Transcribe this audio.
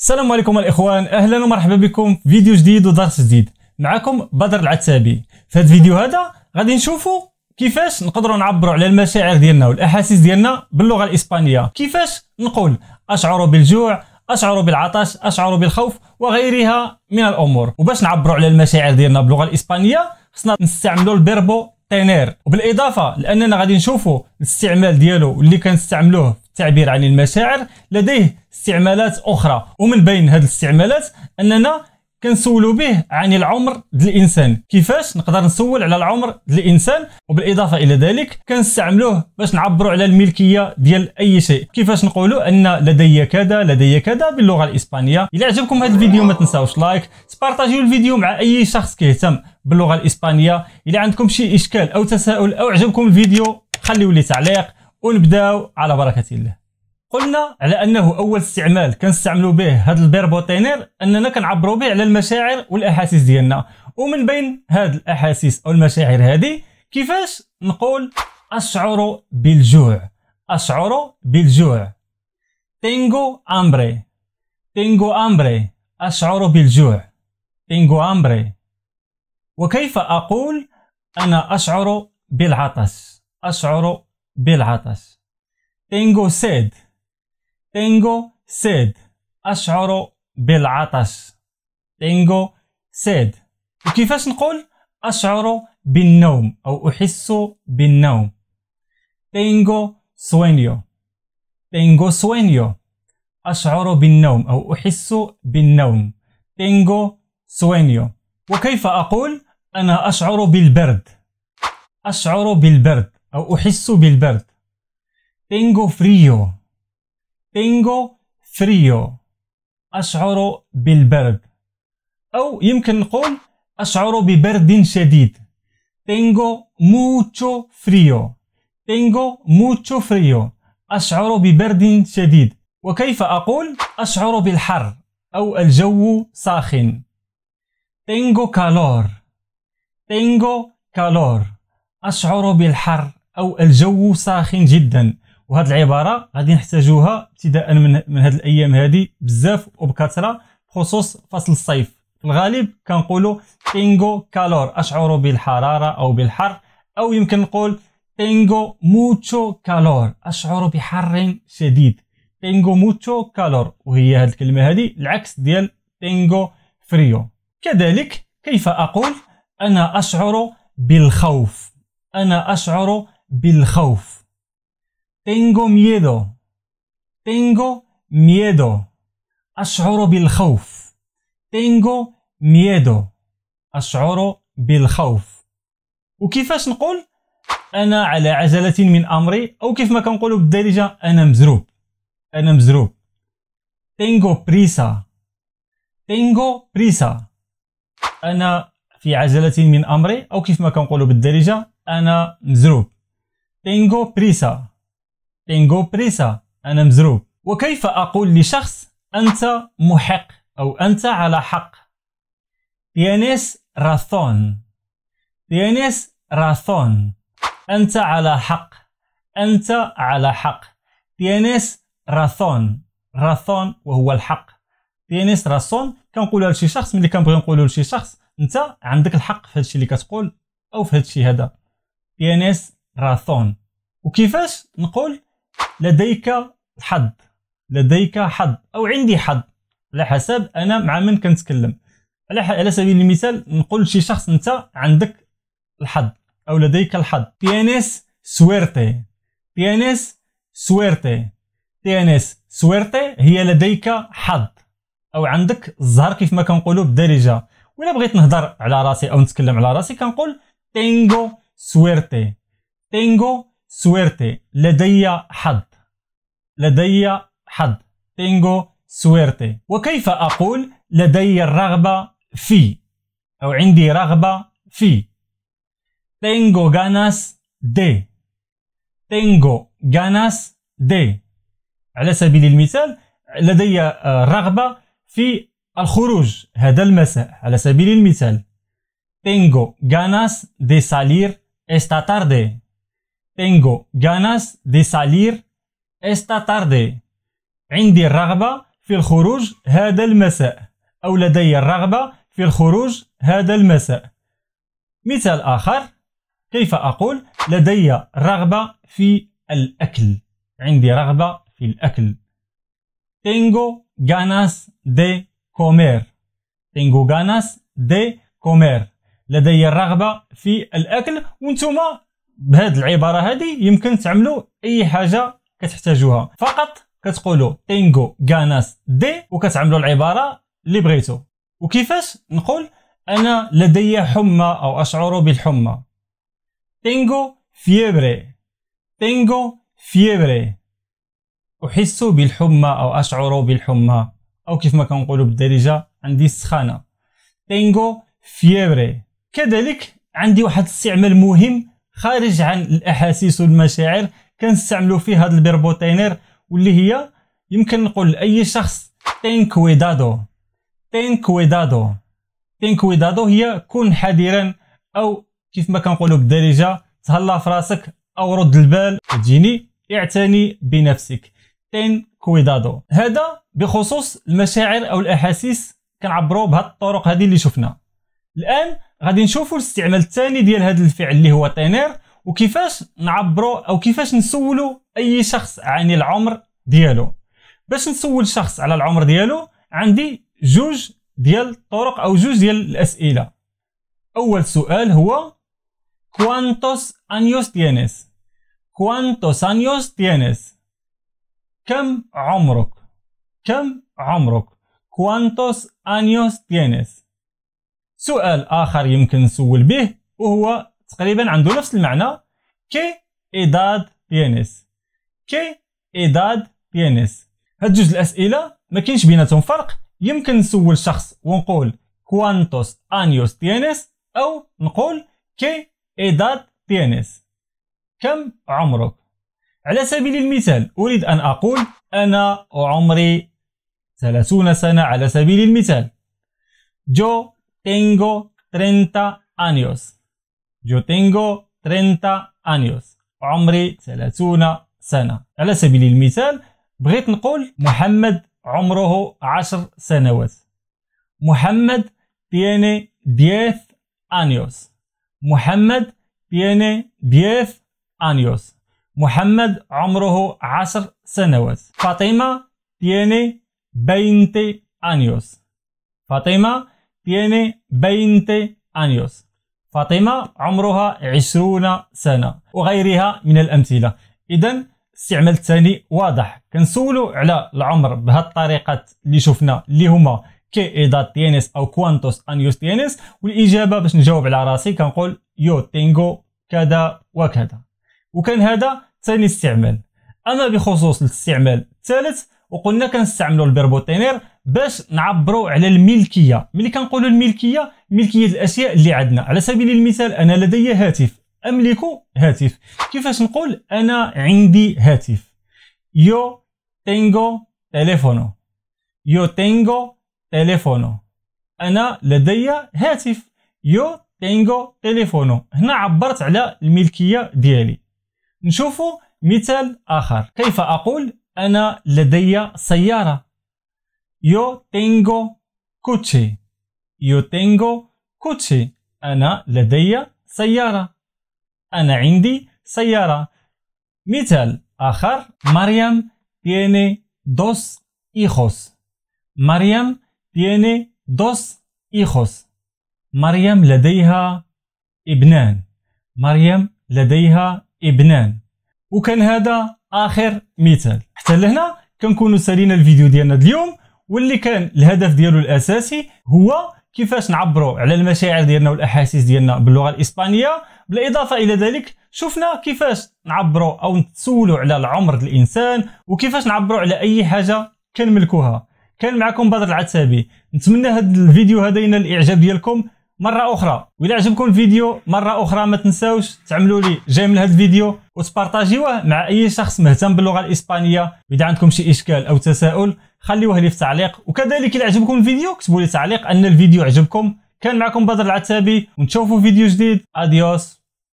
السلام عليكم الاخوان اهلا ومرحبا بكم في فيديو جديد ودرس جديد معكم بدر العتابي في هذا الفيديو هذا غادي نشوفوا كيفاش نقدروا نعبروا على المشاعر ديالنا والاحاسيس ديالنا باللغه الاسبانيه كيفاش نقول اشعر بالجوع اشعر بالعطش اشعر بالخوف وغيرها من الامور وباش نعبروا على المشاعر ديالنا باللغه الاسبانيه خصنا نستعملوا البيربو تينير وبالاضافه لاننا غادي نشوفوا الاستعمال ديالو اللي كنستعملوه في التعبير عن المشاعر لديه استعمالات أخرى ومن بين هذه الاستعمالات أننا كنسولو به عن العمر د الانسان كيفاش نقدر نسول على العمر د الانسان وبالاضافه الى ذلك كنستعملوه باش نعبروا على الملكيه ديال اي شيء كيفاش نقولوا ان لدي كذا لدي كذا باللغه الاسبانيه الى عجبكم هذا الفيديو ما تنساوش لايك سبارطاجيو الفيديو مع اي شخص كيهتم باللغه الاسبانيه الى عندكم شي اشكال او تساؤل او عجبكم الفيديو خليو لي تعليق ونبداو على بركه الله قلنا على انه اول استعمال كنستعملوا به هذا البيربوتينير اننا كنعبروا به على المشاعر والاحاسيس ديالنا ومن بين هاد الاحاسيس او المشاعر هذه كيفاش نقول اشعر بالجوع اشعر بالجوع تينغو امبري تينغو امبري اشعر بالجوع تينغو امبري وكيف اقول انا اشعر بالعطش اشعر بالعطش tengo سيد tengo سيد أشعر بالعطش tengo سيد وكيفاش نقول أشعر بالنوم أو أحس بالنوم tengo سوينيو tengo سوينيو أشعر بالنوم أو أحس بالنوم tengo سوينيو وكيف أقول أنا أشعر بالبرد أشعر بالبرد أو أحس بالبرد tengo frío tengo frío أشعر بالبرد أو يمكن نقول أشعر ببرد شديد tengo mucho frío tengo mucho frío أشعر ببرد شديد وكيف أقول أشعر بالحر أو الجو ساخن tengo calor tengo calor أشعر بالحر او الجو ساخن جدا وهاد العباره غادي نحتاجوها ابتداء من من هاد الايام هادي بزاف وبكثره بخصوص فصل الصيف في الغالب كنقولوا تينغو كالور اشعر بالحراره او بالحر او يمكن نقول تينغو موتشو كالور اشعر بحر شديد تينغو موتشو كالور وهي هاد الكلمه هادي العكس ديال تينغو فريو كذلك كيف اقول انا اشعر بالخوف انا اشعر بالخوف tengo miedo tengo miedo أشعر بالخوف tengo miedo أشعر بالخوف وكيفاش نقول أنا على عجلة من أمري أو كيف ما كنقولوا بالدارجة أنا مزروب أنا مزروب tengo prisa tengo prisa أنا في عجلة من أمري أو كيف ما كنقولوا بالدارجة أنا مزروب تينغو بريسا تينغو بريسا أنا مزروب وكيف أقول لشخص أنت محق أو أنت على حق تيانيس راثون تيانيس راثون أنت على حق أنت على حق تيانيس راثون راثون وهو الحق تيانيس راثون كنقولها لشي شخص ملي كنبغي نقولو لشي شخص أنت عندك الحق في هادشي اللي كتقول أو في هادشي هذا تيانيس راثون وكيفاش نقول لديك حظ لديك حظ او عندي حظ على حسب انا مع من كنتكلم على على سبيل المثال نقول شي شخص انت عندك الحظ او لديك الحظ تيانيس سويرتي تيانيس سويرتي تيانيس سويرتي هي لديك حظ او عندك الزهر كيف ما كنقولوا بالدارجه ولا بغيت نهضر على راسي او نتكلم على راسي كنقول تينغو سويرتي tengo suerte لدي حظ لدي حظ tengo suerte وكيف أقول لدي الرغبة في أو عندي رغبة في tengo ganas de tengo ganas de على سبيل المثال لدي آه، رغبة في الخروج هذا المساء على سبيل المثال tengo ganas de salir esta tarde Tengo ganas de salir esta tarde. عندي الرغبة في الخروج هذا المساء أو لدي الرغبة في الخروج هذا المساء مثال آخر كيف أقول لدي رغبة في الأكل عندي رغبة في الأكل Tengo ganas de comer Tengo ganas de comer لدي الرغبة في الأكل وانتم بهذه العباره هذه يمكن تعملوا اي حاجه كتحتاجوها فقط كتقولوا تينغو غاناس دي وكتعملوا العباره اللي بغيتو وكيفاش نقول انا لدي حمى او اشعر بالحمى تينغو فيبري تينغو فيبري احس بالحمى او اشعر بالحمى او كيف ما كنقولوا بالدارجه عندي السخانه تينغو فيبري كذلك عندي واحد الاستعمال مهم خارج عن الاحاسيس والمشاعر كنستعملوا فيه هذا البيربوتينير واللي هي يمكن نقول لاي شخص تين كويدادو تين كويدادو تين كويدادو هي كن حذرا او كيف ما كنقولوا بالدارجه تهلا فراسك او رد البال تجيني اعتني بنفسك تين كويدادو هذا بخصوص المشاعر او الاحاسيس كنعبروا بهاد الطرق هذه اللي شفنا الان غادي نشوفوا الاستعمال الثاني ديال هذا الفعل اللي هو تينير وكيفاش نعبروا او كيفاش نسولوا اي شخص عن العمر ديالو باش نسول شخص على العمر ديالو عندي جوج ديال الطرق او جوج ديال الاسئله اول سؤال هو كوانتوس انيوس تينيس كوانتوس انيوس تينيس كم عمرك كم عمرك كوانتوس انيوس تينيس سؤال آخر يمكن نسول به وهو تقريبا عنده نفس المعنى كي إداد بينس كي إداد بينس هاد جوج الأسئلة ما كاينش بيناتهم فرق يمكن نسول شخص ونقول كوانتوس أنيوس تيانيس أو نقول كي إداد تيانيس كم عمرك؟ على سبيل المثال أريد أن أقول أنا عمري 30 سنة على سبيل المثال جو tengo 30 años. Yo tengo 30 años. عمري 30 سنة. على سبيل المثال بغيت نقول محمد عمره 10 سنوات. محمد tiene 10 años. محمد tiene 10 años. محمد عمره 10 سنوات. فاطمة tiene 20 años. فاطمة tiene 20 años فاطمة عمرها 20 سنة وغيرها من الأمثلة إذا الاستعمال الثاني واضح كنسولو على العمر بهاد الطريقة اللي شفنا اللي هما كي ايداد تينيس او كوانتوس انيوس تينس والاجابه باش نجاوب على راسي كنقول يو تينغو كذا وكذا وكان هذا ثاني استعمال اما بخصوص الاستعمال الثالث وقلنا كنستعملوا البيربوتينير باش نعبروا على الملكيه ملي كنقولوا الملكيه ملكيه الاشياء اللي عندنا على سبيل المثال انا لدي هاتف املك هاتف كيفاش نقول انا عندي هاتف يو تينغو تليفونو يو تينغو تليفونو انا لدي هاتف يو تينغو تليفونو هنا عبرت على الملكيه ديالي نشوفوا مثال اخر كيف اقول أنا لدي سيارة. Yo tengo coche. Yo tengo coche. أنا لدي سيارة. أنا عندي سيارة. مثال آخر مريم tiene dos hijos. مريم tiene dos hijos. مريم لديها ابنان. مريم لديها ابنان. وكان هذا اخر مثال حتى لهنا كنكونوا سالينا الفيديو ديالنا اليوم واللي كان الهدف ديالو الاساسي هو كيفاش نعبروا على المشاعر ديالنا والاحاسيس ديالنا باللغه الاسبانيه بالاضافه الى ذلك شفنا كيفاش نعبروا او نتسولوا على العمر الانسان وكيفاش نعبروا على اي حاجه كنملكوها كان معكم بدر العتابي نتمنى هذا الفيديو هذا ينال الاعجاب ديالكم مره اخرى واذا عجبكم الفيديو مره اخرى ما تنساوش تعملوا لي جيم لهذا الفيديو وتبارطاجيوه مع اي شخص مهتم باللغه الاسبانيه واذا عندكم شي اشكال او تساؤل خليوه لي في تعليق وكذلك اذا عجبكم الفيديو كتبوا لي تعليق ان الفيديو عجبكم كان معكم بدر العتابي ونشوفوا فيديو جديد اديوس